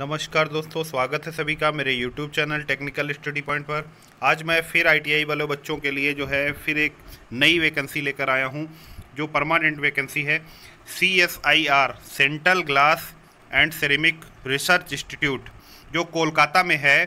नमस्कार दोस्तों स्वागत है सभी का मेरे YouTube channel technical study point पर आज मैं फिर आई वाले बच्चों के लिए जो है फिर एक नई वैकेंसी लेकर आया हूँ जो परमानेंट वैकेंसी है C S I R central glass and ceramic research institute जो कोलकाता में है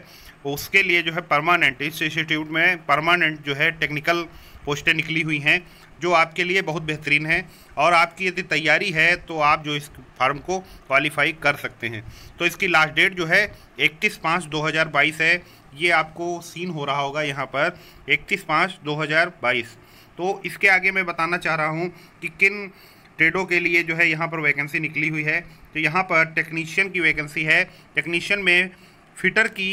उसके लिए जो है परमानेंट इस इंस्टीट्यूट में परमानेंट जो है टेक्निकल पोस्टें निकली हुई हैं जो आपके लिए बहुत बेहतरीन है और आपकी यदि तैयारी है तो आप जो इस फार्म को क्वालिफाई कर सकते हैं तो इसकी लास्ट डेट जो है इकतीस पाँच दो हज़ार बाईस है ये आपको सीन हो रहा होगा यहाँ पर इकतीस पाँच दो हज़ार बाईस तो इसके आगे मैं बताना चाह रहा हूँ कि किन ट्रेडों के लिए जो है यहाँ पर वैकेंसी निकली हुई है तो यहाँ पर टेक्नीशियन की वैकेंसी है टेक्नीशियन में फिटर की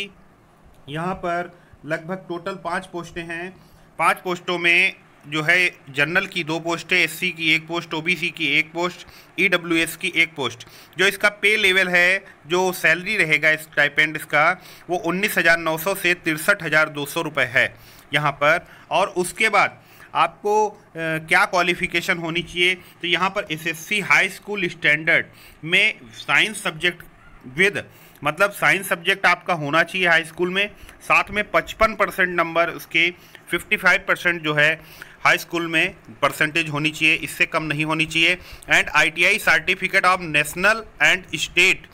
यहाँ पर लगभग टोटल पाँच पोस्टें हैं पाँच पोस्टों में जो है जनरल की दो पोस्ट है एस की एक पोस्ट ओ की एक पोस्ट ई की एक पोस्ट जो इसका पे लेवल है जो सैलरी रहेगा इस टाइपेंड इसका वो उन्नीस हज़ार नौ सौ से तिरसठ हज़ार दो सौ रुपये है यहाँ पर और उसके बाद आपको आ, क्या क्वालिफ़िकेशन होनी चाहिए तो यहाँ पर एसएससी हाई स्कूल स्टैंडर्ड में साइंस सब्जेक्ट विद मतलब साइंस सब्जेक्ट आपका होना चाहिए हाई स्कूल में साथ में पचपन परसेंट नंबर उसके 55 परसेंट जो है हाई स्कूल में परसेंटेज होनी चाहिए इससे कम नहीं होनी चाहिए and ITI certificate of national and state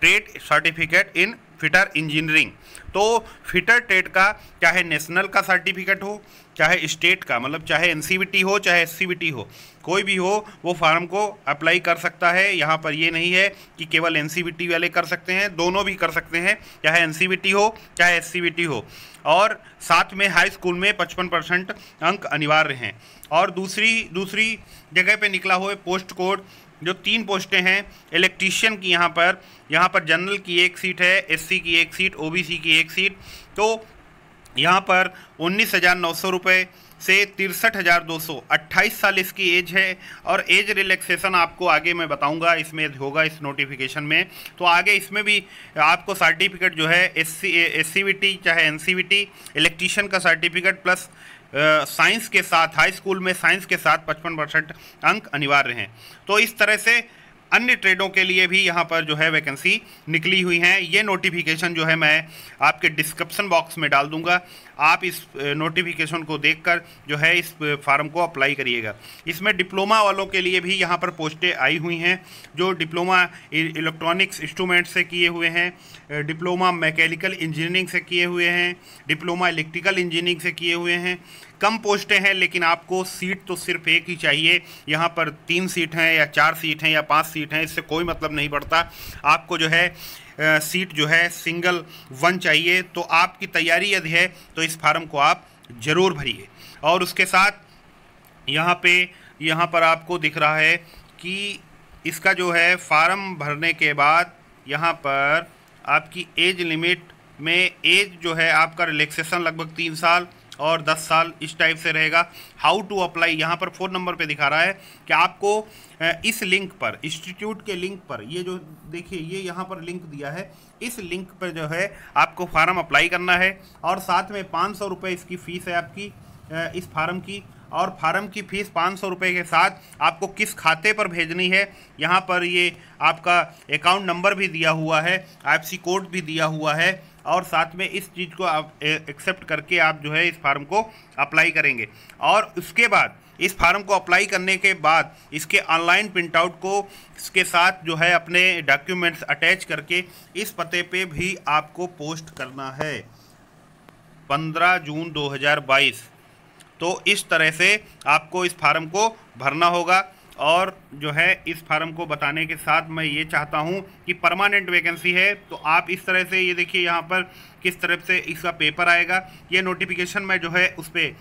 trade certificate in fitter engineering तो फिटर टेट का चाहे नेशनल का सर्टिफिकेट हो चाहे स्टेट का मतलब चाहे एन हो चाहे एस हो कोई भी हो वो फार्म को अप्लाई कर सकता है यहाँ पर ये नहीं है कि केवल एन वाले कर सकते हैं दोनों भी कर सकते हैं चाहे एन हो चाहे एस हो और साथ में हाई स्कूल में 55 परसेंट अंक अनिवार्य हैं और दूसरी दूसरी जगह पे निकला हुआ पोस्ट कोड जो तीन पोस्टें हैं इलेक्ट्रीशियन की यहाँ पर यहाँ पर जनरल की एक सीट है एससी की एक सीट ओबीसी की एक सीट तो यहाँ पर उन्नीस हज़ार नौ सौ रुपये से तिरसठ हज़ार दो सौ अट्ठाईस साल इसकी एज है और एज रिलैक्सेशन आपको आगे मैं बताऊंगा इसमें होगा इस नोटिफिकेशन में तो आगे इसमें भी आपको सर्टिफिकेट जो है एस सी चाहे एन इलेक्ट्रीशियन का सर्टिफिकेट प्लस साइंस के साथ हाई स्कूल में साइंस के साथ 55 परसेंट अंक अनिवार्य हैं तो इस तरह से अन्य ट्रेडों के लिए भी यहाँ पर जो है वैकेंसी निकली हुई हैं ये नोटिफिकेशन जो है मैं आपके डिस्क्रिप्सन बॉक्स में डाल दूंगा आप इस नोटिफिकेशन को देखकर जो है इस फार्म को अप्लाई करिएगा इसमें डिप्लोमा वालों के लिए भी यहाँ पर पोस्टें आई हुई हैं जो डिप्लोमा इलेक्ट्रॉनिक्स इंस्ट्रूमेंट से किए हुए हैं डिप्लोमा मैकेनिकल इंजीनियरिंग से किए हुए हैं डिप्लोमा इलेक्ट्रिकल इंजीनियरिंग से किए हुए हैं कम पोस्टें हैं लेकिन आपको सीट तो सिर्फ एक ही चाहिए यहाँ पर तीन सीट हैं या चार सीट हैं या पाँच सीट हैं इससे कोई मतलब नहीं पड़ता आपको जो है सीट जो है सिंगल वन चाहिए तो आपकी तैयारी यदि है तो इस फार्म को आप ज़रूर भरिए और उसके साथ यहाँ पे यहाँ पर आपको दिख रहा है कि इसका जो है फार्म भरने के बाद यहाँ पर आपकी एज लिमिट में एज जो है आपका रिलैक्सेशन लगभग तीन साल और 10 साल इस टाइप से रहेगा हाउ टू अप्लाई यहाँ पर फ़ोन नंबर पे दिखा रहा है कि आपको इस लिंक पर इंस्टीट्यूट के लिंक पर ये जो देखिए ये यहाँ पर लिंक दिया है इस लिंक पर जो है आपको फार्म अप्लाई करना है और साथ में पाँच सौ रुपये इसकी फ़ीस है आपकी इस फार्म की और फार्म की फ़ीस पाँच सौ रुपये के साथ आपको किस खाते पर भेजनी है यहाँ पर ये आपका अकाउंट नंबर भी दिया हुआ है आई कोड भी दिया हुआ है और साथ में इस चीज़ को आप एक्सेप्ट करके आप जो है इस फार्म को अप्लाई करेंगे और उसके बाद इस फार्म को अप्लाई करने के बाद इसके ऑनलाइन प्रिंट आउट को इसके साथ जो है अपने डॉक्यूमेंट्स अटैच करके इस पते पे भी आपको पोस्ट करना है 15 जून 2022 तो इस तरह से आपको इस फार्म को भरना होगा और जो है इस फार्म को बताने के साथ मैं ये चाहता हूँ कि परमानेंट वैकेंसी है तो आप इस तरह से ये देखिए यहाँ पर किस तरफ से इसका पेपर आएगा ये नोटिफिकेशन मैं जो है उस पर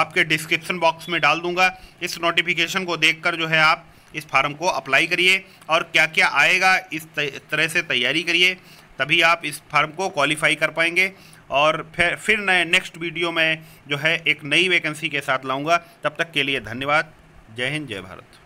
आपके डिस्क्रिप्सन बॉक्स में डाल दूँगा इस नोटिफिकेशन को देख कर जो है आप इस फार्म को अप्लाई करिए और क्या क्या आएगा इस तरह से तैयारी करिए तभी आप इस फार्म को क्वालिफाई कर पाएंगे और फिर फिर नए नेक्स्ट वीडियो में जो है एक नई वैकेंसी के साथ लाऊंगा तब तक के लिए धन्यवाद जय हिंद जय भारत